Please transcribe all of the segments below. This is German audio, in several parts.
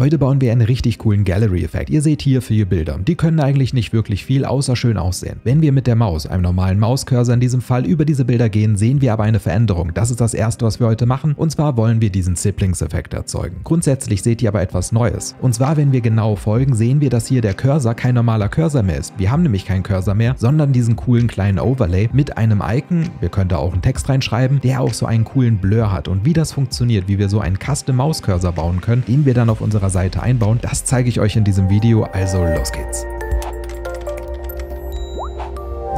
Heute bauen wir einen richtig coolen Gallery-Effekt. Ihr seht hier vier Bilder. Die können eigentlich nicht wirklich viel, außer schön aussehen. Wenn wir mit der Maus, einem normalen Mauscursor in diesem Fall, über diese Bilder gehen, sehen wir aber eine Veränderung. Das ist das erste, was wir heute machen. Und zwar wollen wir diesen Siblings-Effekt erzeugen. Grundsätzlich seht ihr aber etwas Neues. Und zwar, wenn wir genau folgen, sehen wir, dass hier der Cursor kein normaler Cursor mehr ist. Wir haben nämlich keinen Cursor mehr, sondern diesen coolen kleinen Overlay mit einem Icon, wir können da auch einen Text reinschreiben, der auch so einen coolen Blur hat. Und wie das funktioniert, wie wir so einen Custom-Maus-Cursor bauen können, den wir dann auf unserer Seite einbauen. Das zeige ich euch in diesem Video, also los geht's.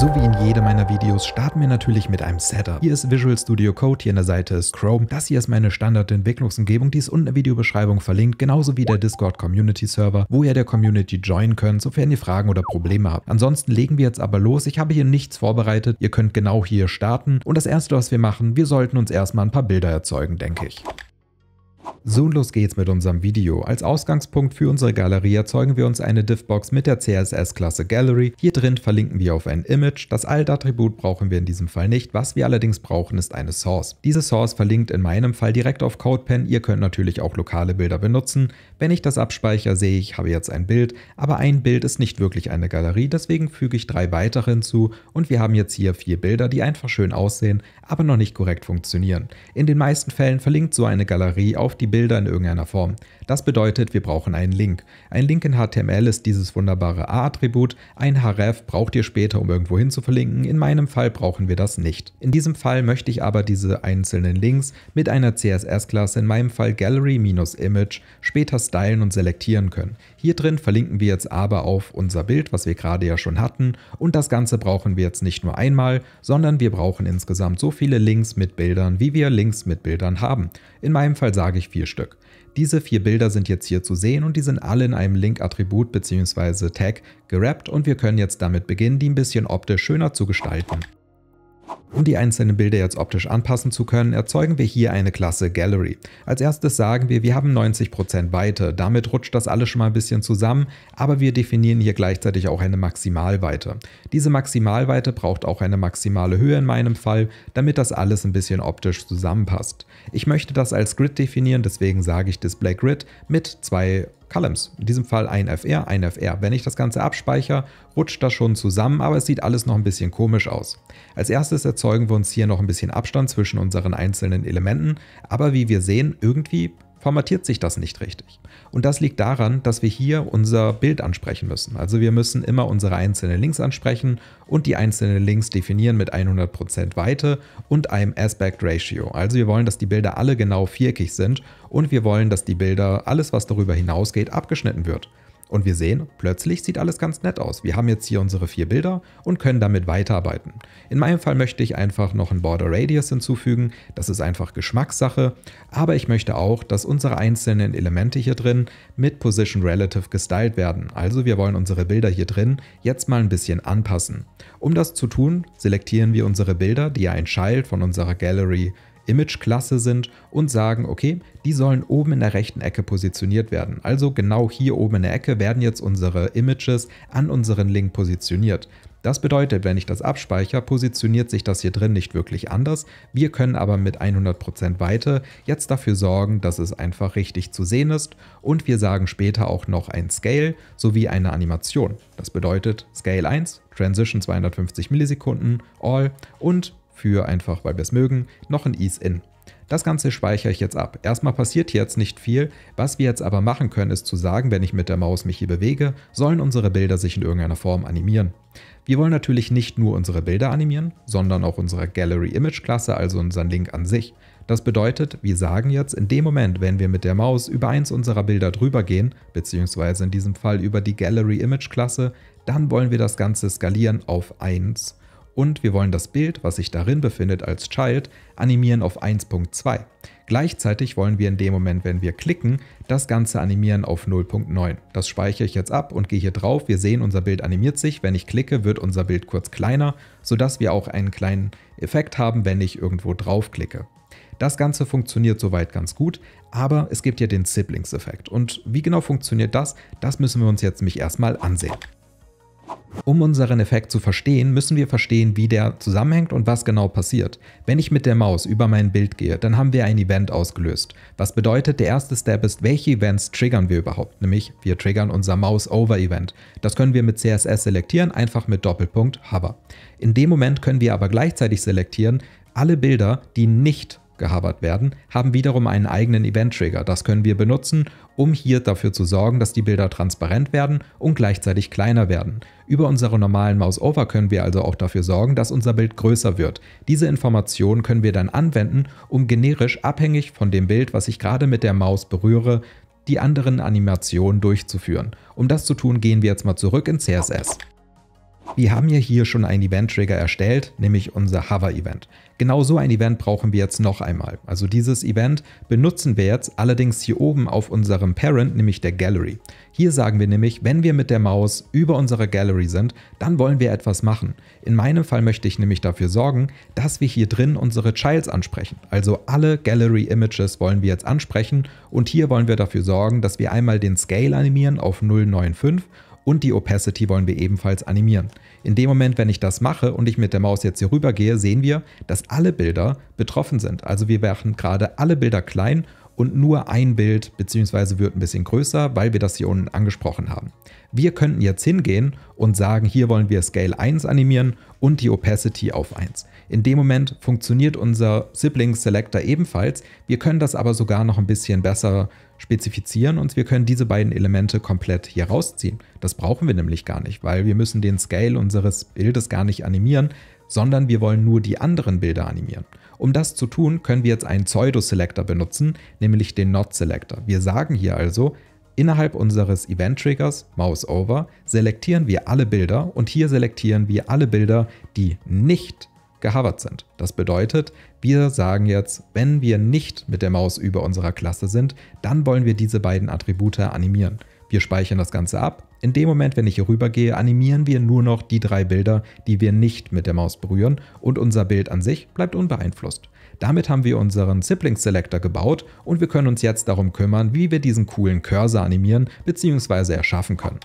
So wie in jedem meiner Videos starten wir natürlich mit einem Setup. Hier ist Visual Studio Code, hier an der Seite ist Chrome. Das hier ist meine Standard-Entwicklungsumgebung, die ist unten in der Videobeschreibung verlinkt, genauso wie der Discord Community Server, wo ihr der Community joinen könnt, sofern ihr Fragen oder Probleme habt. Ansonsten legen wir jetzt aber los. Ich habe hier nichts vorbereitet, ihr könnt genau hier starten. Und das erste, was wir machen, wir sollten uns erstmal ein paar Bilder erzeugen, denke ich. So, los geht's mit unserem Video. Als Ausgangspunkt für unsere Galerie erzeugen wir uns eine Diffbox mit der CSS-Klasse Gallery. Hier drin verlinken wir auf ein Image. Das Alt-Attribut brauchen wir in diesem Fall nicht. Was wir allerdings brauchen, ist eine Source. Diese Source verlinkt in meinem Fall direkt auf CodePen. Ihr könnt natürlich auch lokale Bilder benutzen. Wenn ich das abspeichere, sehe ich, habe jetzt ein Bild. Aber ein Bild ist nicht wirklich eine Galerie, deswegen füge ich drei weitere hinzu. Und wir haben jetzt hier vier Bilder, die einfach schön aussehen, aber noch nicht korrekt funktionieren. In den meisten Fällen verlinkt so eine Galerie auf die Bilder in irgendeiner Form. Das bedeutet, wir brauchen einen Link. Ein Link in HTML ist dieses wunderbare A-Attribut, ein href braucht ihr später, um irgendwo hin zu verlinken, in meinem Fall brauchen wir das nicht. In diesem Fall möchte ich aber diese einzelnen Links mit einer CSS-Klasse, in meinem Fall Gallery-Image, später stylen und selektieren können. Hier drin verlinken wir jetzt aber auf unser Bild, was wir gerade ja schon hatten. Und das Ganze brauchen wir jetzt nicht nur einmal, sondern wir brauchen insgesamt so viele Links mit Bildern, wie wir Links mit Bildern haben. In meinem Fall sage ich vier Stück. Diese vier Bilder sind jetzt hier zu sehen und die sind alle in einem Link-Attribut bzw. Tag gerappt und wir können jetzt damit beginnen, die ein bisschen optisch schöner zu gestalten. Um die einzelnen Bilder jetzt optisch anpassen zu können, erzeugen wir hier eine Klasse Gallery. Als erstes sagen wir, wir haben 90% Weite. Damit rutscht das alles schon mal ein bisschen zusammen, aber wir definieren hier gleichzeitig auch eine Maximalweite. Diese Maximalweite braucht auch eine maximale Höhe in meinem Fall, damit das alles ein bisschen optisch zusammenpasst. Ich möchte das als Grid definieren, deswegen sage ich Display Grid mit zwei Columns. In diesem Fall ein FR, ein FR. Wenn ich das Ganze abspeichere, rutscht das schon zusammen, aber es sieht alles noch ein bisschen komisch aus. Als erstes erzeugen wir uns hier noch ein bisschen Abstand zwischen unseren einzelnen Elementen, aber wie wir sehen, irgendwie formatiert sich das nicht richtig. Und das liegt daran, dass wir hier unser Bild ansprechen müssen. Also wir müssen immer unsere einzelnen Links ansprechen und die einzelnen Links definieren mit 100% Weite und einem Aspect Ratio. Also wir wollen, dass die Bilder alle genau viereckig sind und wir wollen, dass die Bilder, alles was darüber hinausgeht, abgeschnitten wird. Und wir sehen, plötzlich sieht alles ganz nett aus. Wir haben jetzt hier unsere vier Bilder und können damit weiterarbeiten. In meinem Fall möchte ich einfach noch einen Border Radius hinzufügen. Das ist einfach Geschmackssache. Aber ich möchte auch, dass unsere einzelnen Elemente hier drin mit Position Relative gestylt werden. Also wir wollen unsere Bilder hier drin jetzt mal ein bisschen anpassen. Um das zu tun, selektieren wir unsere Bilder, die ja ein Child von unserer Gallery Image-Klasse sind und sagen, okay, die sollen oben in der rechten Ecke positioniert werden. Also genau hier oben in der Ecke werden jetzt unsere Images an unseren Link positioniert. Das bedeutet, wenn ich das abspeichere, positioniert sich das hier drin nicht wirklich anders. Wir können aber mit 100% Weite jetzt dafür sorgen, dass es einfach richtig zu sehen ist und wir sagen später auch noch ein Scale sowie eine Animation. Das bedeutet Scale 1, Transition 250 Millisekunden, All und für einfach, weil wir es mögen, noch ein Ease-In. Das Ganze speichere ich jetzt ab. Erstmal passiert jetzt nicht viel. Was wir jetzt aber machen können, ist zu sagen, wenn ich mit der Maus mich hier bewege, sollen unsere Bilder sich in irgendeiner Form animieren. Wir wollen natürlich nicht nur unsere Bilder animieren, sondern auch unsere Gallery Image Klasse, also unseren Link an sich. Das bedeutet, wir sagen jetzt, in dem Moment, wenn wir mit der Maus über eins unserer Bilder drüber gehen, beziehungsweise in diesem Fall über die Gallery Image Klasse, dann wollen wir das Ganze skalieren auf 1 und wir wollen das Bild, was sich darin befindet als Child, animieren auf 1.2. Gleichzeitig wollen wir in dem Moment, wenn wir klicken, das Ganze animieren auf 0.9. Das speichere ich jetzt ab und gehe hier drauf. Wir sehen, unser Bild animiert sich. Wenn ich klicke, wird unser Bild kurz kleiner, sodass wir auch einen kleinen Effekt haben, wenn ich irgendwo draufklicke. Das Ganze funktioniert soweit ganz gut, aber es gibt ja den Siblings-Effekt. Und wie genau funktioniert das, das müssen wir uns jetzt nämlich erstmal ansehen. Um unseren Effekt zu verstehen, müssen wir verstehen, wie der zusammenhängt und was genau passiert. Wenn ich mit der Maus über mein Bild gehe, dann haben wir ein Event ausgelöst. Was bedeutet, der erste Step ist, welche Events triggern wir überhaupt? Nämlich, wir triggern unser Mouse-Over-Event. Das können wir mit CSS selektieren, einfach mit Doppelpunkt Hover. In dem Moment können wir aber gleichzeitig selektieren, alle Bilder, die nicht gehabert werden, haben wiederum einen eigenen Event-Trigger. Das können wir benutzen, um hier dafür zu sorgen, dass die Bilder transparent werden und gleichzeitig kleiner werden. Über unsere normalen Mouse-Over können wir also auch dafür sorgen, dass unser Bild größer wird. Diese Informationen können wir dann anwenden, um generisch abhängig von dem Bild, was ich gerade mit der Maus berühre, die anderen Animationen durchzuführen. Um das zu tun, gehen wir jetzt mal zurück in CSS. Wir haben ja hier schon einen Event-Trigger erstellt, nämlich unser Hover-Event. Genau so ein Event brauchen wir jetzt noch einmal. Also dieses Event benutzen wir jetzt allerdings hier oben auf unserem Parent, nämlich der Gallery. Hier sagen wir nämlich, wenn wir mit der Maus über unserer Gallery sind, dann wollen wir etwas machen. In meinem Fall möchte ich nämlich dafür sorgen, dass wir hier drin unsere Childs ansprechen. Also alle Gallery Images wollen wir jetzt ansprechen und hier wollen wir dafür sorgen, dass wir einmal den Scale animieren auf 095 und die Opacity wollen wir ebenfalls animieren. In dem Moment, wenn ich das mache und ich mit der Maus jetzt hier rüber gehe, sehen wir, dass alle Bilder betroffen sind. Also wir machen gerade alle Bilder klein und nur ein Bild bzw. wird ein bisschen größer, weil wir das hier unten angesprochen haben. Wir könnten jetzt hingehen und sagen, hier wollen wir Scale 1 animieren und die Opacity auf 1. In dem Moment funktioniert unser Sibling Selector ebenfalls. Wir können das aber sogar noch ein bisschen besser spezifizieren und wir können diese beiden Elemente komplett hier rausziehen. Das brauchen wir nämlich gar nicht, weil wir müssen den Scale unseres Bildes gar nicht animieren, sondern wir wollen nur die anderen Bilder animieren. Um das zu tun, können wir jetzt einen Pseudo-Selector benutzen, nämlich den Not-Selector. Wir sagen hier also, innerhalb unseres Event-Triggers, Mouse Over, selektieren wir alle Bilder und hier selektieren wir alle Bilder, die nicht gehovert sind. Das bedeutet, wir sagen jetzt, wenn wir nicht mit der Maus über unserer Klasse sind, dann wollen wir diese beiden Attribute animieren. Wir speichern das Ganze ab. In dem Moment, wenn ich hier rübergehe, animieren wir nur noch die drei Bilder, die wir nicht mit der Maus berühren und unser Bild an sich bleibt unbeeinflusst. Damit haben wir unseren Sibling Selector gebaut und wir können uns jetzt darum kümmern, wie wir diesen coolen Cursor animieren bzw. erschaffen können.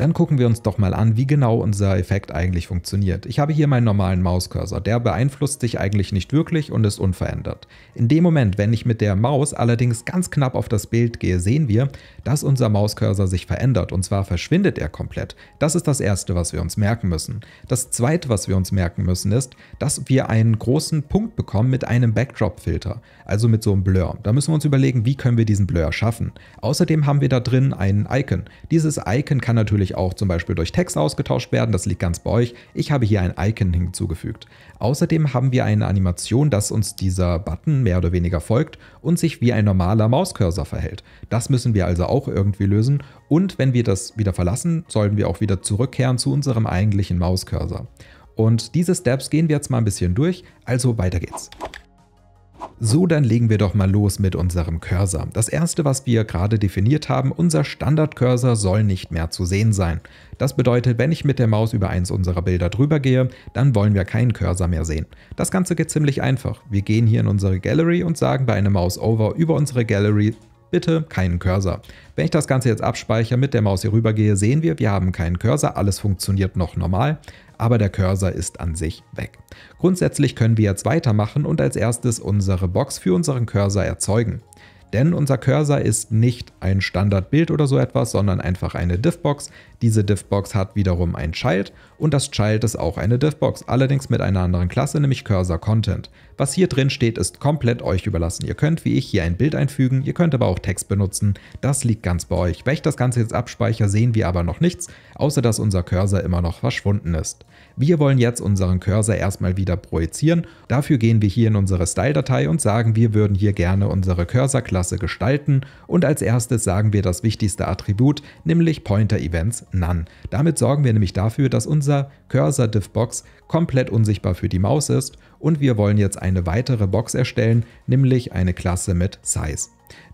Dann gucken wir uns doch mal an, wie genau unser Effekt eigentlich funktioniert. Ich habe hier meinen normalen Mauscursor. Der beeinflusst sich eigentlich nicht wirklich und ist unverändert. In dem Moment, wenn ich mit der Maus allerdings ganz knapp auf das Bild gehe, sehen wir, dass unser Mauscursor sich verändert. Und zwar verschwindet er komplett. Das ist das Erste, was wir uns merken müssen. Das Zweite, was wir uns merken müssen, ist, dass wir einen großen Punkt bekommen mit einem Backdrop-Filter. Also mit so einem Blur. Da müssen wir uns überlegen, wie können wir diesen Blur schaffen. Außerdem haben wir da drin ein Icon. Dieses Icon kann natürlich natürlich auch zum Beispiel durch Text ausgetauscht werden, das liegt ganz bei euch. Ich habe hier ein Icon hinzugefügt. Außerdem haben wir eine Animation, dass uns dieser Button mehr oder weniger folgt und sich wie ein normaler Mauscursor verhält. Das müssen wir also auch irgendwie lösen und wenn wir das wieder verlassen, sollten wir auch wieder zurückkehren zu unserem eigentlichen Mauscursor. Und diese Steps gehen wir jetzt mal ein bisschen durch, also weiter geht's. So, dann legen wir doch mal los mit unserem Cursor. Das erste, was wir gerade definiert haben, unser Standard-Cursor soll nicht mehr zu sehen sein. Das bedeutet, wenn ich mit der Maus über eins unserer Bilder drüber gehe, dann wollen wir keinen Cursor mehr sehen. Das Ganze geht ziemlich einfach. Wir gehen hier in unsere Gallery und sagen bei einem Mouse-Over über unsere Gallery bitte keinen Cursor. Wenn ich das Ganze jetzt abspeichere, mit der Maus hier rüber gehe, sehen wir, wir haben keinen Cursor, alles funktioniert noch normal aber der Cursor ist an sich weg. Grundsätzlich können wir jetzt weitermachen und als erstes unsere Box für unseren Cursor erzeugen. Denn unser Cursor ist nicht ein Standardbild oder so etwas, sondern einfach eine Diffbox. Diese Diffbox hat wiederum ein Child und das Child ist auch eine Diffbox, allerdings mit einer anderen Klasse, nämlich Cursor Content. Was hier drin steht, ist komplett euch überlassen. Ihr könnt wie ich hier ein Bild einfügen, ihr könnt aber auch Text benutzen. Das liegt ganz bei euch. Wenn ich das Ganze jetzt abspeichere, sehen wir aber noch nichts, außer dass unser Cursor immer noch verschwunden ist. Wir wollen jetzt unseren Cursor erstmal wieder projizieren. Dafür gehen wir hier in unsere Style-Datei und sagen, wir würden hier gerne unsere Cursor-Klasse gestalten und als erstes sagen wir das wichtigste Attribut, nämlich Pointer-Events None. Damit sorgen wir nämlich dafür, dass unser Cursor-Div-Box komplett unsichtbar für die Maus ist und wir wollen jetzt eine weitere Box erstellen, nämlich eine Klasse mit Size.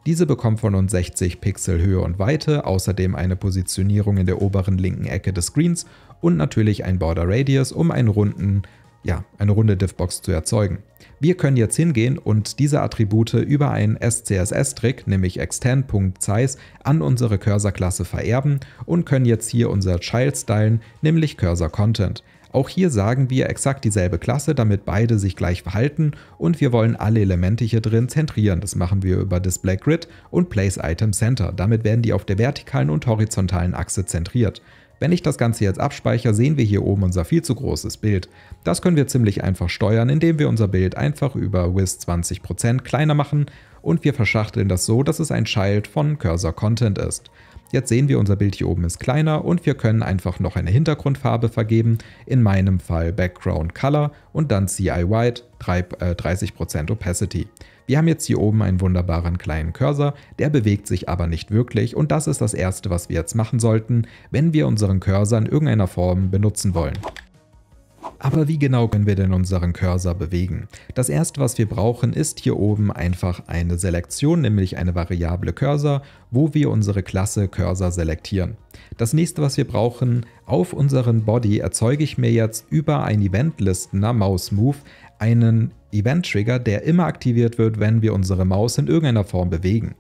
Diese bekommt von uns 60 Pixel Höhe und Weite, außerdem eine Positionierung in der oberen linken Ecke des Screens und natürlich ein Border Radius, um einen runden, ja, eine runde Diffbox zu erzeugen. Wir können jetzt hingehen und diese Attribute über einen SCSS-Trick, nämlich extend.size, an unsere Cursor-Klasse vererben und können jetzt hier unser Child stylen, nämlich Cursor-Content. Auch hier sagen wir exakt dieselbe Klasse, damit beide sich gleich verhalten und wir wollen alle Elemente hier drin zentrieren. Das machen wir über Display Grid und PlaceItemCenter. Damit werden die auf der vertikalen und horizontalen Achse zentriert. Wenn ich das Ganze jetzt abspeichere, sehen wir hier oben unser viel zu großes Bild. Das können wir ziemlich einfach steuern, indem wir unser Bild einfach über WIS 20% kleiner machen und wir verschachteln das so, dass es ein Child von Cursor Content ist. Jetzt sehen wir, unser Bild hier oben ist kleiner und wir können einfach noch eine Hintergrundfarbe vergeben, in meinem Fall Background Color und dann CI White 30% äh, Opacity. Wir haben jetzt hier oben einen wunderbaren kleinen Cursor, der bewegt sich aber nicht wirklich und das ist das erste, was wir jetzt machen sollten, wenn wir unseren Cursor in irgendeiner Form benutzen wollen. Aber wie genau können wir denn unseren Cursor bewegen? Das erste, was wir brauchen, ist hier oben einfach eine Selektion, nämlich eine Variable Cursor, wo wir unsere Klasse Cursor selektieren. Das nächste, was wir brauchen, auf unseren Body erzeuge ich mir jetzt über ein Eventlistener Mouse Move einen Event-Trigger, der immer aktiviert wird, wenn wir unsere Maus in irgendeiner Form bewegen.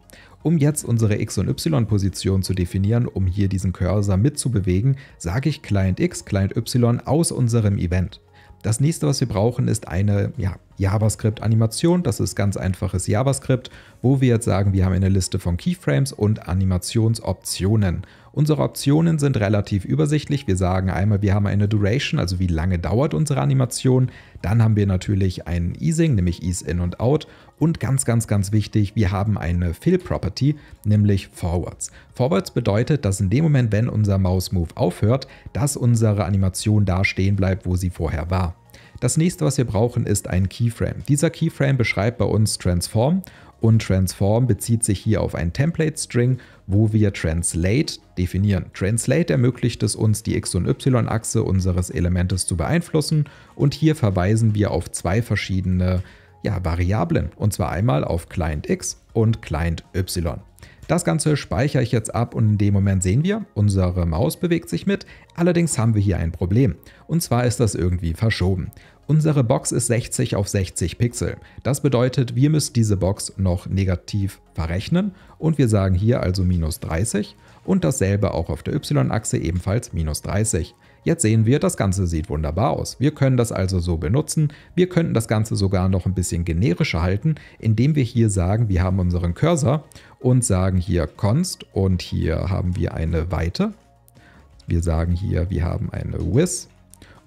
Um jetzt unsere X- und Y-Position zu definieren, um hier diesen Cursor mitzubewegen, sage ich Client X, Client Y aus unserem Event. Das nächste, was wir brauchen, ist eine ja, JavaScript-Animation. Das ist ganz einfaches JavaScript, wo wir jetzt sagen, wir haben eine Liste von Keyframes und Animationsoptionen. Unsere Optionen sind relativ übersichtlich. Wir sagen einmal, wir haben eine Duration, also wie lange dauert unsere Animation. Dann haben wir natürlich ein Easing, nämlich Ease in und out. Und ganz, ganz, ganz wichtig, wir haben eine Fill-Property, nämlich Forwards. Forwards bedeutet, dass in dem Moment, wenn unser Mouse-Move aufhört, dass unsere Animation da stehen bleibt, wo sie vorher war. Das nächste, was wir brauchen, ist ein Keyframe. Dieser Keyframe beschreibt bei uns Transform und Transform bezieht sich hier auf einen Template-String, wo wir Translate definieren. Translate ermöglicht es uns, die X- und Y-Achse unseres Elementes zu beeinflussen und hier verweisen wir auf zwei verschiedene ja, Variablen, und zwar einmal auf Client X und Client Y. Das Ganze speichere ich jetzt ab und in dem Moment sehen wir, unsere Maus bewegt sich mit, allerdings haben wir hier ein Problem. Und zwar ist das irgendwie verschoben. Unsere Box ist 60 auf 60 Pixel. Das bedeutet, wir müssen diese Box noch negativ verrechnen und wir sagen hier also minus 30 und dasselbe auch auf der y-Achse ebenfalls minus 30. Jetzt sehen wir, das Ganze sieht wunderbar aus. Wir können das also so benutzen. Wir könnten das Ganze sogar noch ein bisschen generischer halten, indem wir hier sagen, wir haben unseren Cursor und sagen hier const und hier haben wir eine Weite. Wir sagen hier, wir haben eine width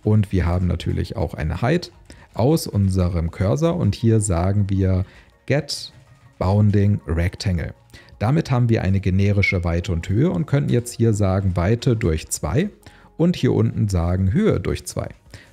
und wir haben natürlich auch eine height aus unserem Cursor und hier sagen wir get bounding rectangle. Damit haben wir eine generische Weite und Höhe und können jetzt hier sagen Weite durch 2 und hier unten sagen Höhe durch 2.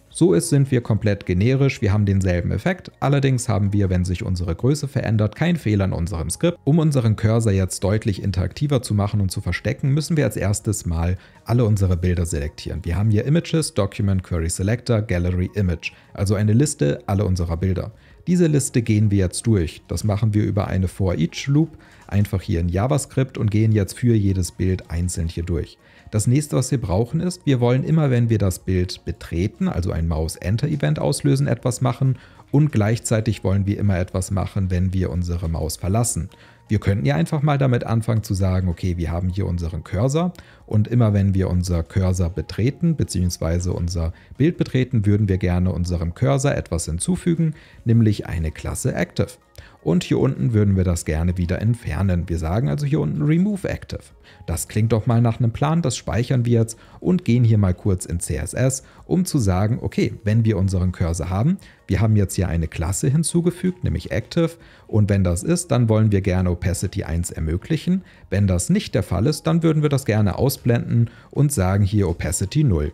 So ist sind wir komplett generisch, wir haben denselben Effekt, allerdings haben wir, wenn sich unsere Größe verändert, keinen Fehler in unserem Skript. Um unseren Cursor jetzt deutlich interaktiver zu machen und zu verstecken, müssen wir als erstes mal alle unsere Bilder selektieren. Wir haben hier Images, Document, Query Selector, Gallery, Image, also eine Liste aller unserer Bilder. Diese Liste gehen wir jetzt durch. Das machen wir über eine For-Each-Loop, einfach hier in JavaScript und gehen jetzt für jedes Bild einzeln hier durch. Das nächste, was wir brauchen ist, wir wollen immer, wenn wir das Bild betreten, also ein Maus-Enter-Event auslösen, etwas machen und gleichzeitig wollen wir immer etwas machen, wenn wir unsere Maus verlassen. Wir könnten ja einfach mal damit anfangen zu sagen, okay, wir haben hier unseren Cursor und immer wenn wir unser Cursor betreten bzw. unser Bild betreten, würden wir gerne unserem Cursor etwas hinzufügen, nämlich eine Klasse Active. Und hier unten würden wir das gerne wieder entfernen. Wir sagen also hier unten Remove Active. Das klingt doch mal nach einem Plan, das speichern wir jetzt und gehen hier mal kurz in CSS, um zu sagen, okay, wenn wir unseren Cursor haben, wir haben jetzt hier eine Klasse hinzugefügt, nämlich Active. Und wenn das ist, dann wollen wir gerne Opacity 1 ermöglichen. Wenn das nicht der Fall ist, dann würden wir das gerne ausblenden und sagen hier Opacity 0.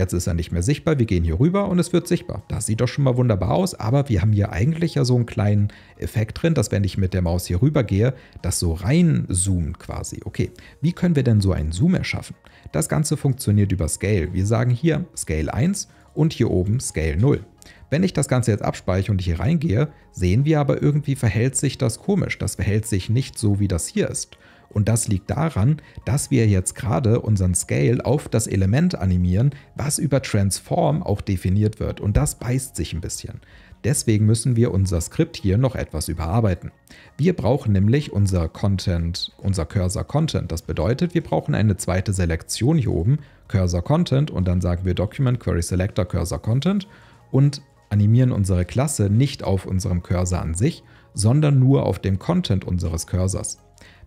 Jetzt ist er nicht mehr sichtbar. Wir gehen hier rüber und es wird sichtbar. Das sieht doch schon mal wunderbar aus. Aber wir haben hier eigentlich ja so einen kleinen Effekt drin, dass wenn ich mit der Maus hier rüber gehe, das so reinzoomt quasi. Okay, wie können wir denn so einen Zoom erschaffen? Das Ganze funktioniert über Scale. Wir sagen hier Scale 1 und hier oben Scale 0. Wenn ich das Ganze jetzt abspeichere und hier reingehe, sehen wir aber irgendwie verhält sich das komisch. Das verhält sich nicht so, wie das hier ist. Und das liegt daran, dass wir jetzt gerade unseren Scale auf das Element animieren, was über Transform auch definiert wird. Und das beißt sich ein bisschen. Deswegen müssen wir unser Skript hier noch etwas überarbeiten. Wir brauchen nämlich unser Content, unser Cursor Content. Das bedeutet, wir brauchen eine zweite Selektion hier oben, Cursor Content und dann sagen wir Document Query Selector Cursor Content und animieren unsere Klasse nicht auf unserem Cursor an sich, sondern nur auf dem Content unseres Cursors.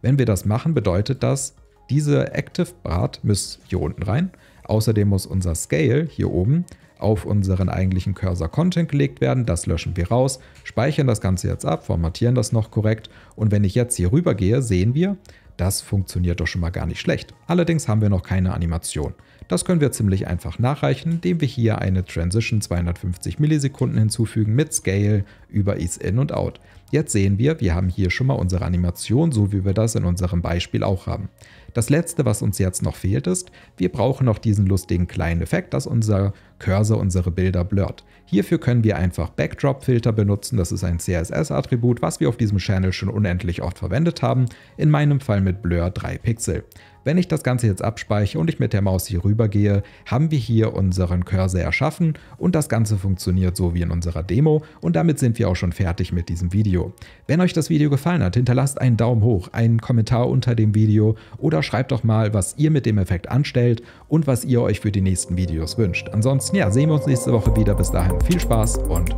Wenn wir das machen, bedeutet das, diese ActivePart muss hier unten rein. Außerdem muss unser Scale hier oben auf unseren eigentlichen Cursor Content gelegt werden. Das löschen wir raus, speichern das Ganze jetzt ab, formatieren das noch korrekt. Und wenn ich jetzt hier rüber gehe, sehen wir, das funktioniert doch schon mal gar nicht schlecht. Allerdings haben wir noch keine Animation. Das können wir ziemlich einfach nachreichen, indem wir hier eine Transition 250 Millisekunden hinzufügen mit Scale über Ease In und Out. Jetzt sehen wir, wir haben hier schon mal unsere Animation, so wie wir das in unserem Beispiel auch haben. Das letzte, was uns jetzt noch fehlt ist, wir brauchen noch diesen lustigen kleinen Effekt, dass unser Cursor unsere Bilder blurrt. Hierfür können wir einfach Backdrop-Filter benutzen, das ist ein CSS-Attribut, was wir auf diesem Channel schon unendlich oft verwendet haben, in meinem Fall mit Blur 3 Pixel. Wenn ich das Ganze jetzt abspeichere und ich mit der Maus hier rüber gehe, haben wir hier unseren Cursor erschaffen und das Ganze funktioniert so wie in unserer Demo und damit sind wir auch schon fertig mit diesem Video. Wenn euch das Video gefallen hat, hinterlasst einen Daumen hoch, einen Kommentar unter dem Video oder schreibt doch mal, was ihr mit dem Effekt anstellt und was ihr euch für die nächsten Videos wünscht. Ansonsten ja, sehen wir uns nächste Woche wieder. Bis dahin viel Spaß und